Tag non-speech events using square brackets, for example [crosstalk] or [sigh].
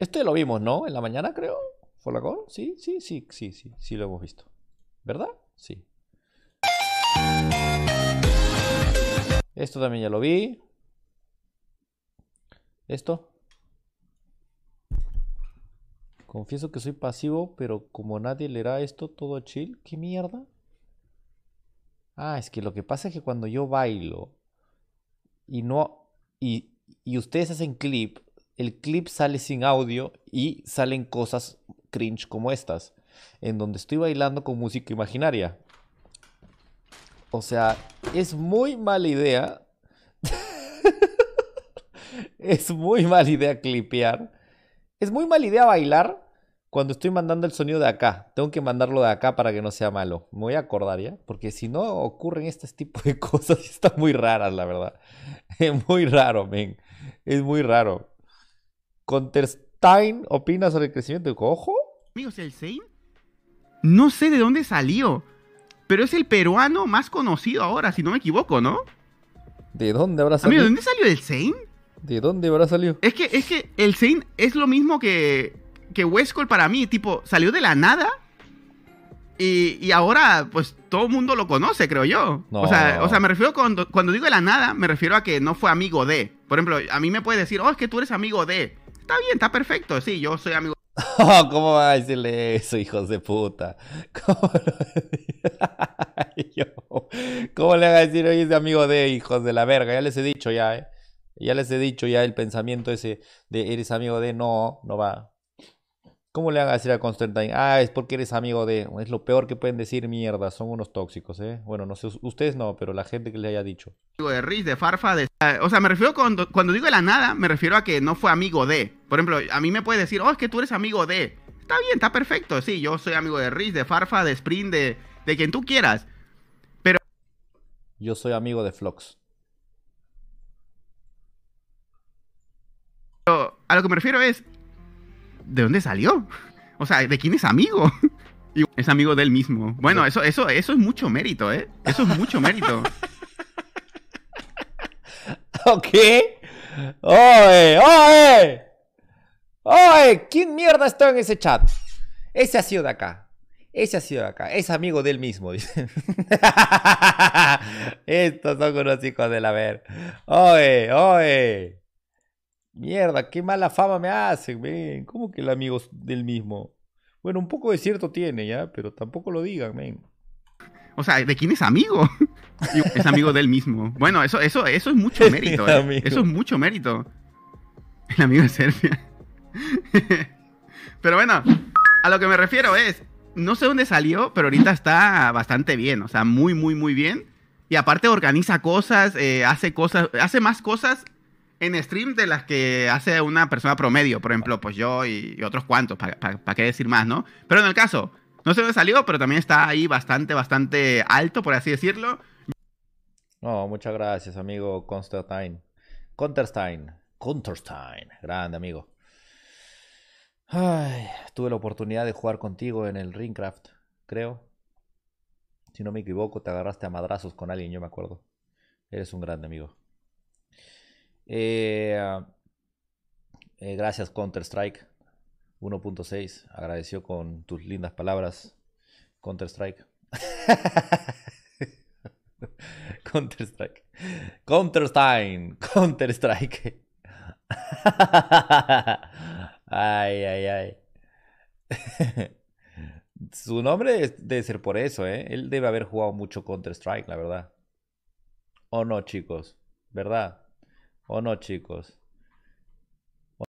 ya este lo vimos, ¿no? En la mañana, creo. ¿Folacón? Sí, sí, sí, sí, sí, sí lo hemos visto. ¿Verdad? Sí. Esto también ya lo vi. Esto. Confieso que soy pasivo, pero como nadie leerá esto, todo chill. ¿Qué mierda? Ah, es que lo que pasa es que cuando yo bailo y no. y, y ustedes hacen clip, el clip sale sin audio y salen cosas cringe como estas, en donde estoy bailando con música imaginaria. O sea, es muy mala idea. [laughs] es muy mala idea clipear. Es muy mala idea bailar cuando estoy mandando el sonido de acá. Tengo que mandarlo de acá para que no sea malo. Me voy a acordar ya, porque si no ocurren este tipo de [laughs] cosas, están muy raras, la verdad. Es muy raro, men. Es muy raro. Conterstein ¿opinas sobre el crecimiento de cojo. Amigos, el Sein, no sé de dónde salió, pero es el peruano más conocido ahora, si no me equivoco, ¿no? ¿De dónde habrá salido? Amigo, ¿de dónde salió el Sein? ¿De dónde habrá salido? Es que, es que el Sein es lo mismo que, que para mí, tipo, salió de la nada y, ahora, pues, todo el mundo lo conoce, creo yo. O, sea, me refiero cuando, cuando digo de la nada, me refiero a que no fue amigo de. Por ejemplo, a mí me puede decir, oh, es que tú eres amigo de está bien, está perfecto. Sí, yo soy amigo. [laughs] ¿Cómo va a decirle eso, hijos de puta? [laughs] ¿Cómo, [laughs] ¿Cómo le va a decir, hoy es amigo de hijos de la verga? Ya les he dicho ya, ¿eh? Ya les he dicho ya el pensamiento ese de eres amigo de no, no va. ¿Cómo le van a decir a Constantine? Ah, es porque eres amigo de... Es lo peor que pueden decir, mierda. Son unos tóxicos, ¿eh? Bueno, no sé, ustedes no, pero la gente que le haya dicho. Amigo de Riz, de Farfa, de... O sea, me refiero cuando, cuando digo de la nada, me refiero a que no fue amigo de. Por ejemplo, a mí me puede decir, oh, es que tú eres amigo de... Está bien, está perfecto. Sí, yo soy amigo de Riz, de Farfa, de Sprint, de, de quien tú quieras. Pero... Yo soy amigo de Flox. Pero a lo que me refiero es, ¿de dónde salió? O sea, ¿de quién es amigo? es amigo del mismo. Bueno, eso, eso, eso es mucho mérito, ¿eh? Eso es mucho mérito. [laughs] ok. ¡Oye! ¡Oye! ¡Oye! ¿Quién mierda está en ese chat? Ese ha sido de acá. Ese ha sido de acá. Es amigo del mismo, [laughs] dice. Estos son unos hijos la ver. ¡Oye! ¡Oye! Mierda, qué mala fama me hace. ¿Cómo que el amigo del mismo? Bueno, un poco de cierto tiene, ¿ya? Pero tampoco lo digan, men. O sea, ¿de quién es amigo? [laughs] es amigo del mismo. Bueno, eso, eso, eso es mucho mérito. Eh. Eso es mucho mérito. El amigo de Serbia. [laughs] pero bueno, a lo que me refiero es, no sé dónde salió, pero ahorita está bastante bien. O sea, muy, muy, muy bien. Y aparte organiza cosas, eh, hace cosas, hace más cosas en stream de las que hace una persona promedio, por ejemplo, pues yo y, otros cuantos, para qué decir más, ¿no? Pero en el caso, no sé dónde salió, pero también está ahí bastante, bastante alto, por así decirlo. No, muchas gracias, amigo Constantine. Conterstein Counterstein. Grande, amigo. Ay, tuve la oportunidad de jugar contigo en el Ringcraft, creo. Si no me equivoco, te agarraste a madrazos con alguien, yo me acuerdo. Eres un grande amigo. Eh, ah, eh, gracias Counter-Strike 1.6. Agradeció con tus lindas palabras. Counter-Strike. [laughs] Counter-Strike. counter Counter-Strike. [laughs] ay, ay, ay. [laughs] Su nombre debe ser por eso, ¿eh? Él debe haber jugado mucho Counter-Strike, la verdad. ¿O no, chicos? ¿Verdad? ¿O no, chicos?